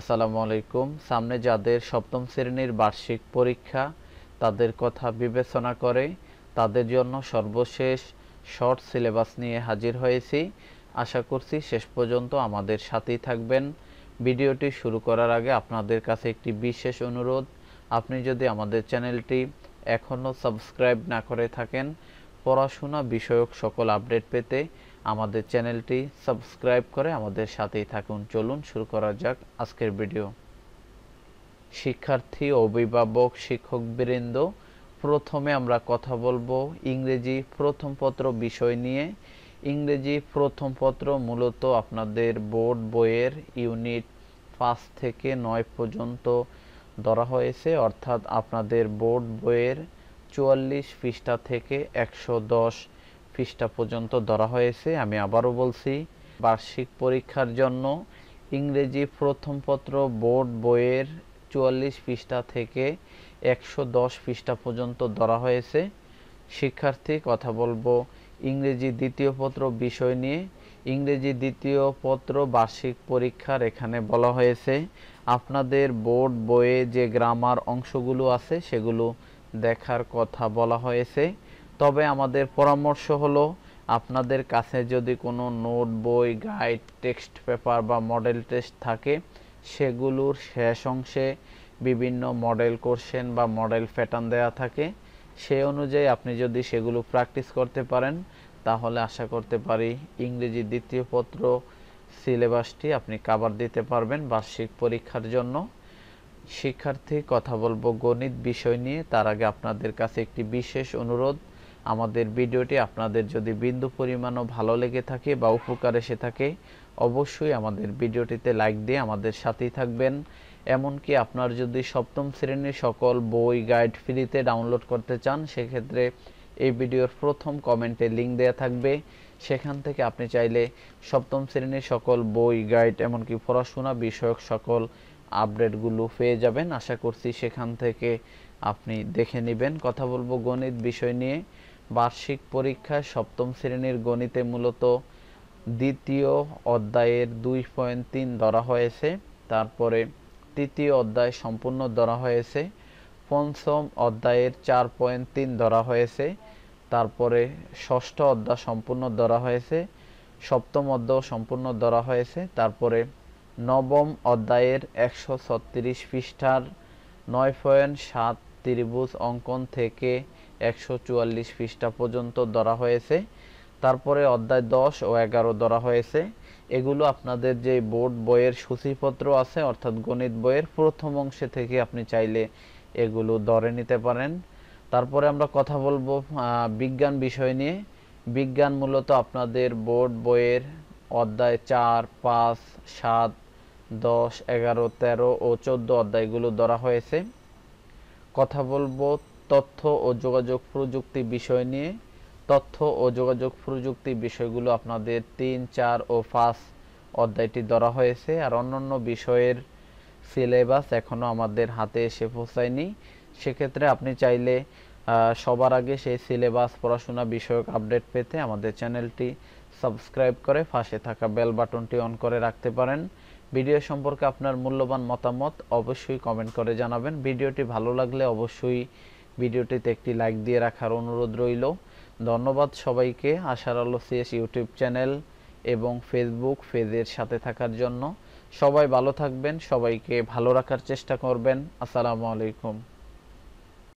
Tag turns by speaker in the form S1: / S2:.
S1: আসসালামু আলাইকুম সামনে যাদের সপ্তম শ্রেণীর বার্ষিক পরীক্ষা তাদের কথা বিবেচনা করে তাদের জন্য সর্বশেষ শর্ট সিলেবাস নিয়ে হাজির হয়েছি আশা করছি শেষ পর্যন্ত আমাদের সাথেই থাকবেন ভিডিওটি শুরু করার আগে আপনাদের কাছে একটি বিশেষ অনুরোধ আপনি যদি আমাদের চ্যানেলটি এখনও সাবস্ক্রাইব না করে থাকেন পড়াশোনা বিষয়ক সকল আপডেট পেতে আমাদের চ্যানেলটি সাবস্ক্রাইব করে আমাদের সাথেই থাকুন চলুন শুরু করা যাক আজকের ভিডিও শিক্ষার্থী অভিভাবক শিক্ষক বৃন্দ প্রথমে আমরা কথা বলবো ইংরেজি প্রথম পত্র বিষয় নিয়ে ইংরেজি প্রথম পত্র মূলত আপনাদের বোর্ড বইয়ের ইউনিট পাঁচ থেকে নয় পর্যন্ত ধরা হয়েছে অর্থাৎ আপনাদের বোর্ড বইয়ের চুয়াল্লিশ পৃষ্ঠা থেকে একশো দশ পৃষ্ঠা পর্যন্ত ধরা হয়েছে আমি আবারও বলছি বার্ষিক পরীক্ষার জন্য ইংরেজি প্রথম পত্র বোর্ড বইয়ের চুয়াল্লিশ পৃষ্ঠা থেকে একশো দশ পৃষ্ঠা পর্যন্ত ধরা হয়েছে শিক্ষার্থী কথা বলবো ইংরেজি দ্বিতীয় পত্র বিষয় নিয়ে ইংরেজি দ্বিতীয় পত্র বার্ষিক পরীক্ষার এখানে বলা হয়েছে আপনাদের বোর্ড বইয়ে যে গ্রামার অংশগুলো আছে সেগুলো দেখার কথা বলা হয়েছে তবে আমাদের পরামর্শ হলো আপনাদের কাছে যদি কোনো নোট বই গাইড টেক্সট পেপার বা মডেল টেস্ট থাকে সেগুলোর শেষ অংশে বিভিন্ন মডেল কোর্শন বা মডেল প্যাটার্ন দেওয়া থাকে সেই অনুযায়ী আপনি যদি সেগুলো প্র্যাকটিস করতে পারেন তাহলে আশা করতে পারি ইংরেজি দ্বিতীয় পত্র সিলেবাসটি আপনি কাবার দিতে পারবেন বার্ষিক পরীক্ষার জন্য শিক্ষার্থী কথা বলবো গণিত বিষয় নিয়ে তার আগে আপনাদের কাছে একটি বিশেষ অনুরোধ আমাদের ভিডিওটি আপনাদের যদি বিন্দু পরিমাণও ভালো লেগে থাকে বা উপকার এসে থাকে অবশ্যই আমাদের ভিডিওটিতে লাইক দিয়ে আমাদের সাথেই থাকবেন এমনকি আপনার যদি সপ্তম শ্রেণীর সকল বই গাইড ফ্রিতে ডাউনলোড করতে চান সেক্ষেত্রে এই ভিডিওর প্রথম কমেন্টে লিঙ্ক দেয়া থাকবে সেখান থেকে আপনি চাইলে সপ্তম শ্রেণীর সকল বই গাইড এমনকি পড়াশোনা বিষয়ক সকল আপডেটগুলো পেয়ে যাবেন আশা করছি সেখান থেকে আপনি দেখে নেবেন কথা বলবো গণিত বিষয় নিয়ে বার্ষিক পরীক্ষা সপ্তম শ্রেণীর গণিতে মূলত দ্বিতীয় অধ্যায়ের দুই পয়েন্ট তিন ধরা হয়েছে তারপরে তৃতীয় অধ্যায় সম্পূর্ণ ধরা হয়েছে পঞ্চম অধ্যায়ের চার পয়েন্ট তিন ধরা হয়েছে তারপরে ষষ্ঠ অধ্যায় সম্পূর্ণ ধরা হয়েছে সপ্তম অধ্যায় সম্পূর্ণ ধরা হয়েছে তারপরে নবম অধ্যায়ের একশো ছত্রিশ পৃষ্ঠার নয় পয়েন্ট সাত ত্রিভুজ অঙ্কন থেকে একশো চুয়াল্লিশ পৃষ্ঠা পর্যন্ত ধরা হয়েছে তারপরে অধ্যায় দশ ও এগারো ধরা হয়েছে এগুলো আপনাদের যে বোর্ড বইয়ের সূচিপত্র আছে অর্থাৎ গণিত বইয়ের প্রথম অংশে থেকে আপনি চাইলে এগুলো ধরে নিতে পারেন তারপরে আমরা কথা বলবো বিজ্ঞান বিষয় নিয়ে বিজ্ঞান মূলত আপনাদের বোর্ড বইয়ের অধ্যায় চার পাঁচ সাত দশ এগারো তেরো ও চোদ্দ অধ্যায়গুলো ধরা হয়েছে কথা বলবো তথ্য ও যোগাযোগ প্রযুক্তি বিষয় নিয়ে তথ্য ও যোগাযোগ প্রযুক্তি বিষয়গুলো আপনাদের তিন চার ও পাঁচ অধ্যায়টি ধরা হয়েছে আর অন্যান্য বিষয়ের সিলেবাস এখনও আমাদের হাতে এসে পৌঁছায়নি সেক্ষেত্রে আপনি চাইলে সবার আগে সেই সিলেবাস পড়াশোনা বিষয়ক আপডেট পেতে আমাদের চ্যানেলটি সাবস্ক্রাইব করে পাশে থাকা বেল বাটনটি অন করে রাখতে পারেন ভিডিও সম্পর্কে আপনার মূল্যবান মতামত অবশ্যই কমেন্ট করে জানাবেন ভিডিওটি ভালো লাগলে অবশ্যই ভিডিওটিতে একটি লাইক দিয়ে রাখার অনুরোধ রইল ধন্যবাদ সবাইকে Ashar Alo CS YouTube channel এবং ফেসবুক ফেজের সাথে থাকার জন্য সবাই ভালো থাকবেন সবাইকে ভালো রাখার চেষ্টা করবেন আসসালামু আলাইকুম